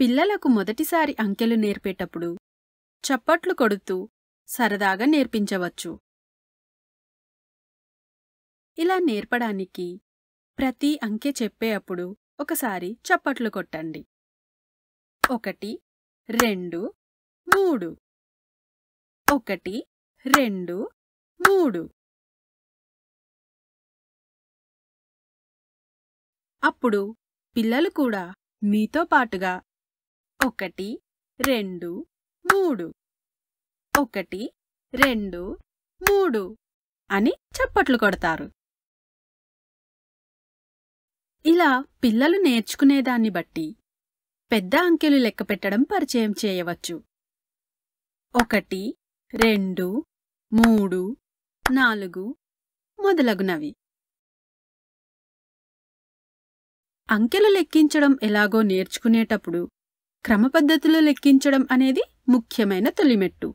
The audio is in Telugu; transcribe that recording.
పిల్లలకు మొదటిసారి అంకెలు నేర్పేటప్పుడు చప్పట్లు కొడుతూ సరదాగా నేర్పించవచ్చు ఇలా నేర్పడానికి ప్రతి అంకె చెప్పే అప్పుడు ఒకసారి చప్పట్లు కొట్టండి ఒకటి రెండు మూడు ఒకటి రెండు మూడు అప్పుడు పిల్లలు కూడా మీతో పాటుగా ఒకటి రెండు మూడు ఒకటి రెండు మూడు అని చప్పట్లు కొడతారు ఇలా పిల్లలు నేర్చుకునేదాన్ని బట్టి పెద్ద అంకెలు లెక్కపెట్టడం పరిచయం చేయవచ్చు ఒకటి రెండు మూడు నాలుగు మొదలగునవి అంకెలు లెక్కించడం ఎలాగో నేర్చుకునేటప్పుడు క్రమపద్ధతిలో లెక్కించడం అనేది ముఖ్యమైన తొలిమెట్టు